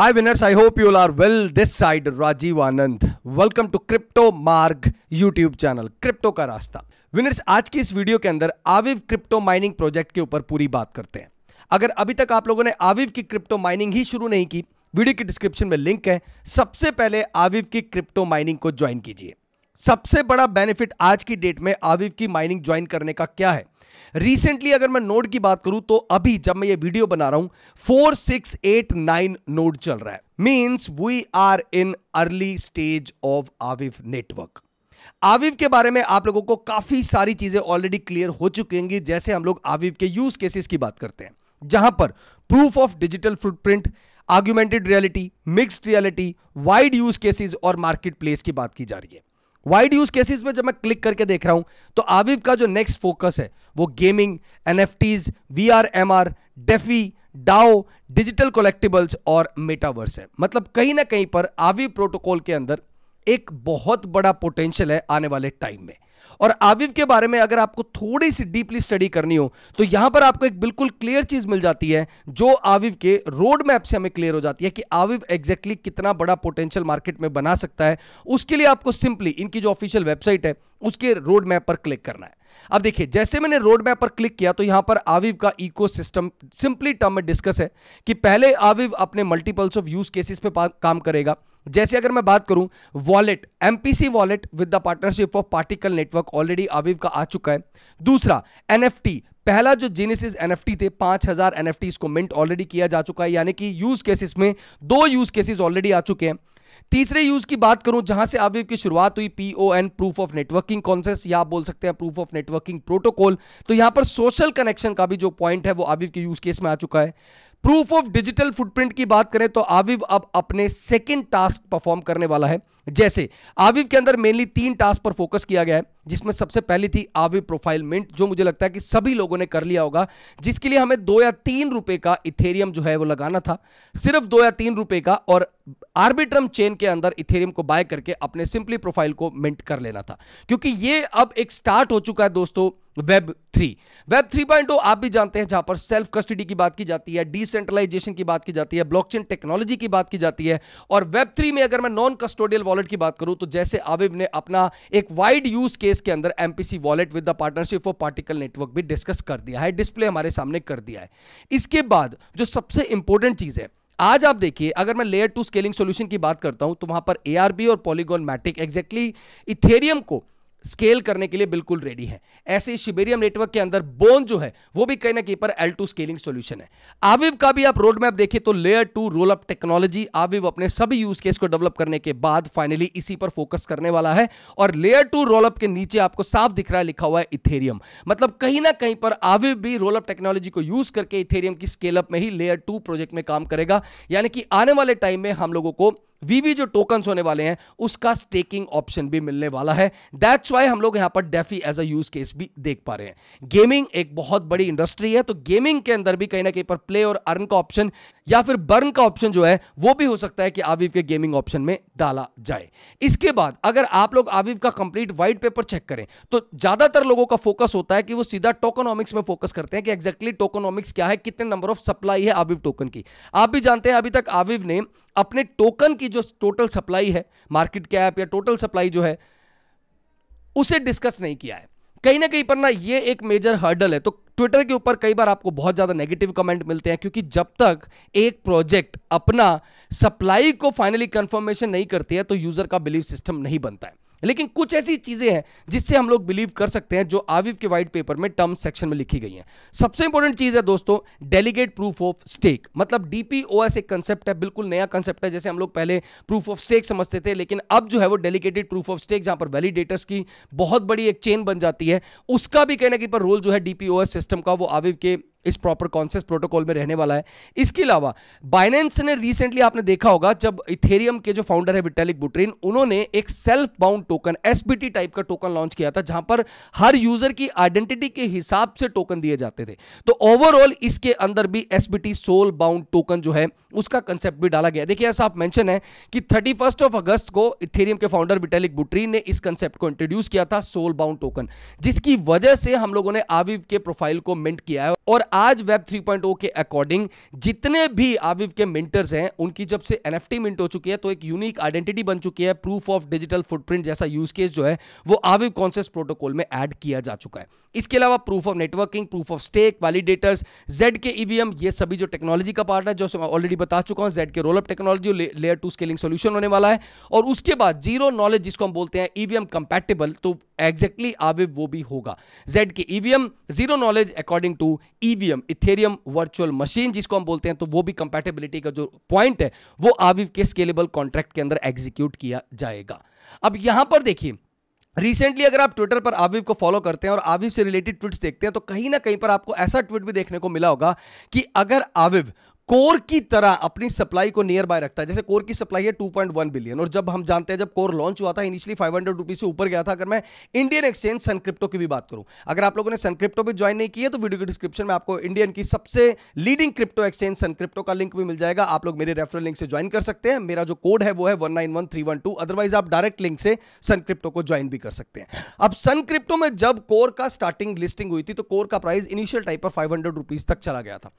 Hi winners I hope you are well this This side Rajiv Anand. Welcome to Crypto Marg YouTube crypto का रास्ता winners आज की इस video के अंदर आविव क्रिप्टो माइनिंग प्रोजेक्ट के ऊपर पूरी बात करते हैं अगर अभी तक आप लोगों ने आविव की क्रिप्टो माइनिंग ही शुरू नहीं की वीडियो की डिस्क्रिप्शन में लिंक है सबसे पहले आविव की क्रिप्टो माइनिंग को ज्वाइन कीजिए सबसे बड़ा बेनिफिट आज की डेट में आविव की माइनिंग ज्वाइन करने का क्या है रिसेंटली अगर मैं नोड की बात करूं तो अभी जब मैं ये वीडियो बना रहा हूं four six eight nine node चल रहा है means we are in early stage of Avive network Avive के बारे में आप लोगों को काफी सारी चीजें ऑलरेडी क्लियर हो होंगी जैसे हम लोग आविव के यूज केसेस की बात करते हैं जहां पर proof of digital footprint argumented reality mixed reality wide use cases और मार्केट प्लेस की बात की जा रही है वाइड यूज केसेस में जब मैं क्लिक करके देख रहा हूं तो आविव का जो नेक्स्ट फोकस है वो gaming N F Ts V R M R DeFi DAO digital collectibles और मेटावर्स है मतलब कहीं ना कहीं पर आविव प्रोटोकॉल के अंदर एक बहुत बड़ा पोटेंशियल है आने वाले टाइम में और आविव के बारे में अगर आपको थोड़ी सी डीपली स्टडी करनी हो तो यहां पर आपको एक बिल्कुल क्लियर चीज मिल जाती है जो आविव के रोड मैप से हमें क्लियर हो जाती है कि आविव एग्जैक्टली कितना बड़ा पोटेंशियल मार्केट में बना सकता है उसके लिए आपको सिंपली इनकी जो ऑफिशियल वेबसाइट है उसके रोड मैप पर क्लिक करना है अब देखिए जैसे मैंने रोड मैप पर क्लिक किया तो यहां पर आविव का इकोसिस्टम सिंपली टर्म में डिस्कस है कि पहले आविव अपने मल्टीपल्स ऑफ यूज केसेस पे काम करेगा जैसे अगर मैं बात करूं wallet MPC wallet with the partnership of Particle Network already Avive का आ चुका है दूसरा एनएफटी पहला जो जीनेसिस एनएफटी थे 5000 हजार एनएफटीज को मिंट ऑलरेडी किया जा चुका है यानी कि यूज केसेस में दो यूज केसेस ऑलरेडी आ चुके हैं तीसरे यूज की बात करूं जहां से आविव की शुरुआत हुई PON proof of networking consensus या बोल सकते हैं प्रूफ ऑफ नेटवर्किंग प्रोटोकॉल तो यहां पर सोशल कनेक्शन का भी जो पॉइंट है वो आविव के यूज केस में आ चुका है प्रूफ ऑफ डिजिटल फुटप्रिंट की बात करें तो आविव अब अपने सेकेंड टास्क परफॉर्म करने वाला है जैसे आविव के अंदर मेनली तीन टास्क पर फोकस किया गया है जिसमें सबसे पहली थी आविव प्रोफाइल मिंट जो मुझे लगता है कि सभी लोगों ने कर लिया होगा जिसके लिए हमें दो या तीन रुपए का इथेरियम जो है वो लगाना था सिर्फ दो या तीन रुपए का और आर्बिट्रम चेन के अंदर इथेरियम को बाय करके अपने सिंपली प्रोफाइल को मिंट कर लेना था क्योंकि ये अब एक स्टार्ट हो चुका है दोस्तों web three web three point आप भी जानते हैं जहां पर सेल्फ कस्टडी की बात की जाती है डिसेंट्रलाइजेशन की बात की जाती है ब्लॉकचेन टेक्नोलॉजी की बात की जाती है और वेब थ्री में अगर मैं नॉन कस्टोडियल वॉलेट की बात करूं तो जैसे आविव ने अपना एक वाइड यूज केस के अंदर MPC wallet with the partnership of Particle Network भी डिस्कस कर दिया है डिस्प्ले हमारे सामने कर दिया है इसके बाद जो सबसे इंपॉर्टेंट चीज है आज आप देखिए अगर मैं लेयर टू स्केलिंग सोल्यूशन की बात करता हूं तो वहां पर एआरबी और पॉलीगोन मैटिक एग्जैक्टली इथेरियम को स्केल करने के लिए बिल्कुल रेडी है ऐसे शिबेरियम नेटवर्क के अंदर बोन जो है वो भी कहीं ना कहीं पर टू स्केलिंग सोल्यूशन है आविव का भी आप रोड मैप देखें तो layer two roll up technology Avive अपने सभी यूज केस को डेवलप करने के बाद फाइनली इसी पर फोकस करने वाला है और लेयर टू रोल अप के नीचे आपको साफ दिख रहा है लिखा हुआ है इथेरियम मतलब कहीं ना कहीं पर आविव भी रोल अप टेक्नोलॉजी को यूज करके इथेरियम की स्केलअप में ही लेयर टू प्रोजेक्ट में काम करेगा यानी कि आने वाले टाइम में हम लोगों को वीवी जो टोकन्स होने वाले हैं उसका स्टेकिंग ऑप्शन भी मिलने वाला है दैट्स वाई हम लोग यहां पर DeFi as a use case भी देख पा रहे हैं गेमिंग एक बहुत बड़ी इंडस्ट्री है तो गेमिंग के अंदर भी कहीं ना कहीं पर प्ले और अर्न का ऑप्शन या फिर बर्न का ऑप्शन जो है वो भी हो सकता है कि आविव के गेमिंग ऑप्शन में डाला जाए इसके बाद अगर आप लोग आविव का कंप्लीट व्हाइट पेपर चेक करें तो ज्यादातर लोगों का फोकस होता है कि वो सीधा टोकोनॉमिक्स में फोकस करते हैं कि एक्जैक्टली exactly टोकोनॉमिक्स क्या है कितने नंबर ऑफ सप्लाई है आविव टोकन की आप भी जानते हैं अभी तक आविव ने अपने टोकन की जो टोटल सप्लाई है मार्केट कैप या टोटल सप्लाई जो है उसे डिस्कस नहीं किया है कहीं ना कहीं पर ना ये एक मेजर हर्डल है तो ट्विटर के ऊपर कई बार आपको बहुत ज़्यादा नेगेटिव कमेंट मिलते हैं क्योंकि जब तक एक प्रोजेक्ट अपना सप्लाई को फाइनली कंफर्मेशन नहीं करती है तो यूज़र का बिलीव सिस्टम नहीं बनता है लेकिन कुछ ऐसी चीजें हैं जिससे हम लोग बिलीव कर सकते हैं जो आविव के व्हाइट पेपर में टर्म सेक्शन में लिखी गई हैं सबसे इंपॉर्टेंट चीज है दोस्तों डेलीगेट प्रूफ ऑफ स्टेक मतलब डीपीओएस एक कंसेप्ट है बिल्कुल नया कंसेप्ट है जैसे हम लोग पहले प्रूफ ऑफ स्टेक समझते थे लेकिन अब जो है वो डेलीगेटेड प्रूफ ऑफ स्टेक जहां पर वैलिडेटर्स की बहुत बड़ी एक चेन बन जाती है उसका भी कहने की कहीं पर रोल जो है डीपीओएस सिस्टम का वो आविव के इस प्रॉपर कॉन्सेस प्रोटोकॉल में रहने वाला है इसके अलावा बाइनेंस ने रिसेंटली आपने देखा होगा जब इथेरियम के जो फाउंडर है विटेलिक बुट्रेन उन्होंने एक self bound token SBT type का टोकन लॉन्च किया था जहां पर हर यूजर की आइडेंटिटी के हिसाब से टोकन दिए जाते थे तो ओवरऑल इसके अंदर भी एसबीटी सोल बाउंड टोकन जो है उसका कंसेप्ट भी डाला गया देखिए ऐसा आप मेंशन है कि थर्टी ऑफ अगस्त को इथेरियम के फाउंडर विटेलिक बुट्रीन ने इस कंसेप्ट को इंट्रोड्यूस किया था सोल बाउंड टोकन जिसकी वजह से हम लोगों ने आविव के प्रोफाइल को मिंट किया है और आज वेब 3.0 के अकॉर्डिंग जितने भी आविव के मिंटर्स हैं उनकी जब से एन मिंट हो चुकी है तो एक यूनिक आइडेंटिटी बन चुकी है प्रूफ ऑफ डिजिटल फुटप्रिंट जैसा यूज केस जो है वो आविव कॉन्सेस प्रोटोकॉल में ऐड किया जा चुका है इसके अलावा proof of networking proof of stake validators Z K EVM e ये सभी जो टेक्नोलॉजी का पार्ट है जो ऑलरेडी बता चुका हूं Z K rollup technology layer two scaling solution होने वाला है और उसके बाद जीरो नॉलेज जिसको हम बोलते हैं ईवीएम e कंपेटेबल तो एग्जैक्टली आविव वो भी होगा Z K EVM zero knowledge according to EV EVM Ethereum virtual machine जिसको हम बोलते हैं तो वो भी कंपैटिबिलिटी का जो पॉइंट है वो आविव के स्केलेबल कॉन्ट्रैक्ट के अंदर एग्जीक्यूट किया जाएगा अब यहां पर देखिए रिसेंटली अगर आप ट्विटर पर आविव को फॉलो करते हैं और आविव से रिलेटेड ट्वीट्स देखते हैं तो कहीं ना कहीं पर आपको ऐसा ट्वीट भी देखने को मिला होगा कि अगर आविव कोर की तरह अपनी सप्लाई को नियर बाय रखता है जैसे कोर की सप्लाई है 2.1 बिलियन और जब हम जानते हैं जब कोर लॉन्च हुआ था इनिशियली 500 हंड्रेड से ऊपर गया था अगर मैं इंडियन एक्सचेंज सनक्रिप्टो की भी बात करूं अगर आप लोगों ने सनक्रिप्टो भी ज्वाइन नहीं किया तो वीडियो के डिस्क्रिप्शन में आपको इंडियन की सबसे लीडिंग क्रिप्टो एक्सचेंज सनक्रिप्टो का लिंक भी मिल जाएगा आप लोग मेरे रेफरल लिंक से ज्वाइन कर सकते हैं मेरा जो कोड है वो है वन अदरवाइज आप डायरेक्ट लिंक से सनक्रिप्टो को ज्वाइन भी कर सकते हैं अब सनक्रिप्टो में जब कोर का स्टार्टिंग लिस्टिंग हुई थी तो कोर का प्राइस इनिशियल टाइप पर फाइव हंड्रेड तक चला गया था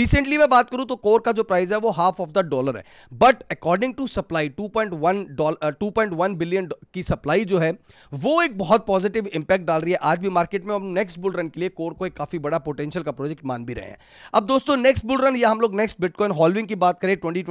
रिसेंटली मैं बात करूं तो कोर का जो प्राइस है वो हाफ ऑफ द डॉलर है but according to supply 2.1 dollar 2.1 billion की सप्लाई जो है वो एक बहुत पॉजिटिव इंपैक्ट डाल रही है आज भी मार्केट में हम नेक्स्ट बुल रन के लिए कोर को एक काफी बड़ा पोटेंशियल का प्रोजेक्ट मान भी रहे हैं अब दोस्तों नेक्स्ट बुल रन या हम लोग नेक्स्ट बिटकॉइन हॉलविंग की बात करें ट्वेंटी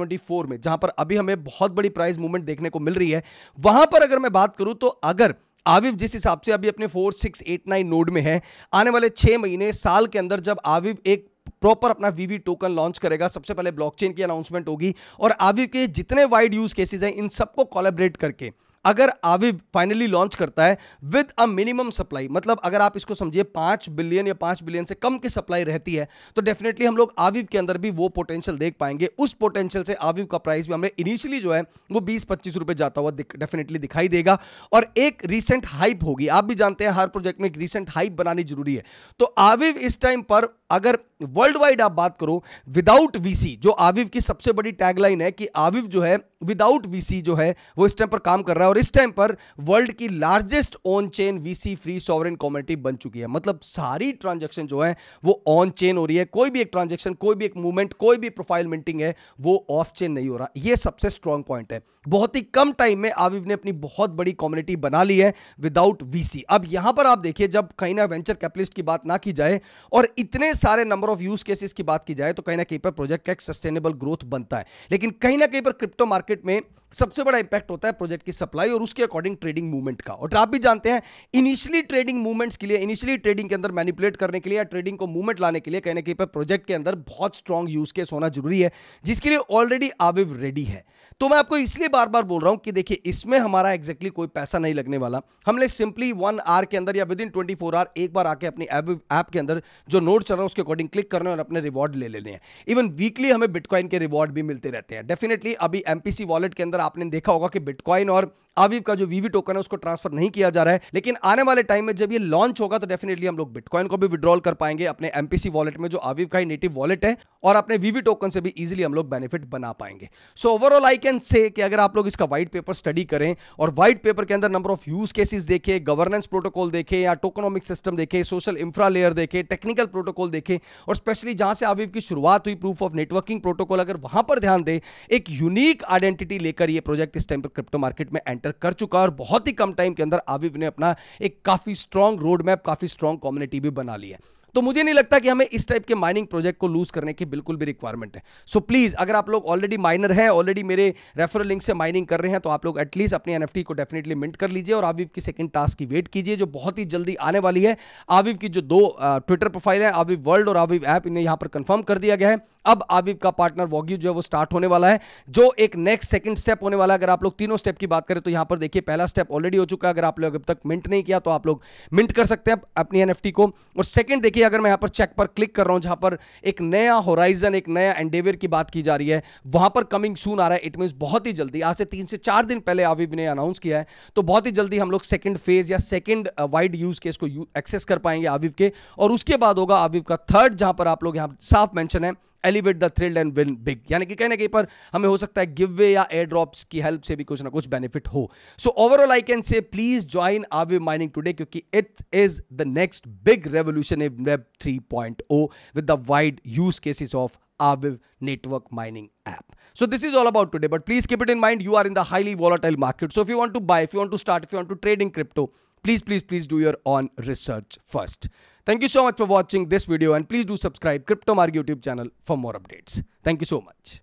में जहां पर अभी हमें बहुत बड़ी प्राइस मूवमेंट देखने को मिल रही है वहां पर अगर मैं बात करूं तो अगर आविव जिस हिसाब से अभी अपने four six eight nine node में है आने वाले छह महीने साल के अंदर जब आविव एक प्रॉपर अपना वीवी टोकन लॉन्च करेगा सबसे पहले ब्लॉकचेन की अनाउंसमेंट होगी और आविव के जितने वाइड यूज केसेस हैं इन सबको कोलेबरेट करके अगर आविव फाइनली लॉन्च करता है विद अ मिनिमम सप्लाई मतलब अगर आप इसको समझिए पांच बिलियन या पांच बिलियन से कम की सप्लाई रहती है तो डेफिनेटली हम लोग आविव के अंदर भी वो पोटेंशियल देख पाएंगे उस पोटेंशियल से आविव का प्राइस भी हमें इनिशियली जो है वो बीस पच्चीस रुपए जाता हुआ डेफिनेटली दिखाई देगा और एक रिसेंट हाइप होगी आप भी जानते हैं हर प्रोजेक्ट में एक रिसेंट हाइप बनानी जरूरी है तो आविव इस टाइम पर अगर वर्ल्ड वाइड आप बात करो विदाउट वीसी जो आविव की सबसे बड़ी टैगलाइन है कि आविव जो है विदाउट वीसी जो है वो इस टाइम पर काम कर रहा है और इस टाइम पर वर्ल्ड की largest on chain VC free sovereign community बन चुकी है मतलब सारी ट्रांजेक्शन जो है वो ऑन चेन हो रही है कोई भी एक ट्रांजेक्शन कोई भी एक मूवमेंट कोई भी प्रोफाइल मिंटिंग है वो ऑफ चेन नहीं हो रहा यह सबसे स्ट्रांग पॉइंट है बहुत ही कम टाइम में आविव ने अपनी बहुत बड़ी कॉम्युनिटी बना ली है विदाउट वीसी अब यहां पर आप देखिए जब कहीं ना वेंचर कैपिटलिस्ट की बात ना की जाए और इतने सारे नंबर ऑफ यूज केसेस की बात की जाए तो कहीं ना कहीं पर प्रोजेक्ट का एक सस्टेनेबल ग्रोथ बनता है लेकिन कहीं ना कहीं पर क्रिप्टो मार्केट में सबसे बड़ा इंपैक्ट होता है प्रोजेक्ट की सप्लाई और उसके अकॉर्डिंग ट्रेडिंग मूवमेंट का और आप भी जानते हैं इनिशियली ट्रेडिंग मूवमेंट्स के लिए इनिशियली ट्रेडिंग के अंदर मैनिपुलेट करने के लिए या ट्रेडिंग को मूवमेंट लाने के लिए कहीं ना कहीं पर प्रोजेक्ट के अंदर बहुत स्ट्रॉन्ग यूज केस होना जरूरी है जिसके लिए ऑलरेडी आविव रेडी है तो मैं आपको इसलिए बार बार बोल रहा हूं कि देखिए इसमें हमारा एग्जैक्टली exactly कोई पैसा नहीं लगने वाला हमने सिंपली वन आवर के अंदर या within twenty four hour एक बार आके अपनी ऐप के अंदर जो नोट चल रहा है उसके अकॉर्डिंग क्लिक करने और अपने रिवॉर्ड ले लेने हैं इवन वीकली हमें बिटकॉइन के रिवॉर्ड भी मिलते रहते हैं डेफिनेटली अभी एमपीसी वॉलेट के अंदर आपने देखा होगा कि बिटकॉइन और आविव का जो वीवी टोकन है उसको ट्रांसफर नहीं किया जा रहा है लेकिन आने वाले टाइम में जब ये लॉन्च होगा तो डेफिनेटली हम लोग बिटकॉइन को भी विड्रॉल कर पाएंगे अपने एमपीसी वॉलेट में जो आविव का ही नेटिव वॉलेट है और अपने वीवी टोकन से भी इजिली हम लोग बेनिफिट बना पाएंगे सो ओवरऑल आई कैन से कि अगर आप लोग इसका व्हाइट पेपर स्टडी करें और व्हाइट पेपर के अंदर नंबर ऑफ यूज केसेस देखें गवर्नेंस प्रोटोकॉल देखे या टोकोनॉमिक सिस्टम देखे सोशल इंफ्रा लेयर देखें टेक्निकल प्रोटोकॉल देखे और स्पेशली जहां से आविव की शुरुआत हुई प्रूफ ऑफ नेटवर्किंग प्रोटोकॉल अगर वहां पर ध्यान दे एक यूनिक आइडेंटिटी लेकर यह प्रोजेक्ट इस टाइम पर क्रिप्टो मार्केट में एंटर कर चुका और बहुत ही कम टाइम के अंदर आविव ने अपना एक काफी स्ट्रांग रोड मैप काफी स्ट्रांग कम्युनिटी भी बना लिया है तो मुझे नहीं लगता कि हमें इस टाइप के माइनिंग प्रोजेक्ट को लूज करने की बिल्कुल भी रिक्वायरमेंट है सो so प्लीज अगर आप लोग ऑलरेडी माइनर हैं ऑलरेडी मेरे रेफरल लिंक से माइनिंग कर रहे हैं तो आप लोग एटलीस्ट अपनी एन को डेफिनेटली मिंट कर लीजिए और आविव की सेकंड टास्क की वेट कीजिए जो बहुत ही जल्दी आने वाली है आविव की जो दो ट्विटर प्रोफाइल है आविव वर्ल्ड और आविव ऐप इन्हें यहां पर कंफर्म कर दिया गया है अब आविव का पार्टनर वॉग्यू जो है वो स्टार्ट होने वाला है जो एक नेक्स्ट सेकंड स्टेप होने वाला है अगर आप लोग तीनों स्टेप की बात करें तो यहां पर देखिए पहला स्टेप ऑलरेडी हो चुका है अगर आप लोग अब तक मिंट नहीं किया तो आप लोग मिंट कर सकते हैं अपनी एनएफटी को और सेकंड देखिए कि अगर मैं यहां पर चेक पर क्लिक कर रहा हूं जहां पर एक नया होराइजन एक नया एंडेवियर की बात की जा रही है वहां पर कमिंग सून आ रहा है इट मीन बहुत ही जल्दी आज से तीन से चार दिन पहले आविव ने अनाउंस किया है तो बहुत ही जल्दी हम लोग सेकेंड फेज या सेकेंड वाइड यूज केस को एक्सेस कर पाएंगे आविव के और उसके बाद होगा आविव का थर्ड जहां पर आप लोग यहां साफ मैंशन है elevate the thrilled and win big यानी कि कहीं ना कहीं पर हमें हो सकता है गिव वे या एयर ड्रॉप्स की हेल्प से भी कुछ ना कुछ बेनिफिट हो so overall I can say please join Aviv mining today क्योंकि it is the next big revolution in web three point O with the wide use cases of Aviv Network Mining app. So this is all about today, but please keep it in mind, you are in the highly volatile market. So if you want to buy, if you want to start, if you want to trade in crypto, please, please, please do your own research first. Thank you so much for watching this video and please do subscribe Crypto YouTube channel for more updates. Thank you so much.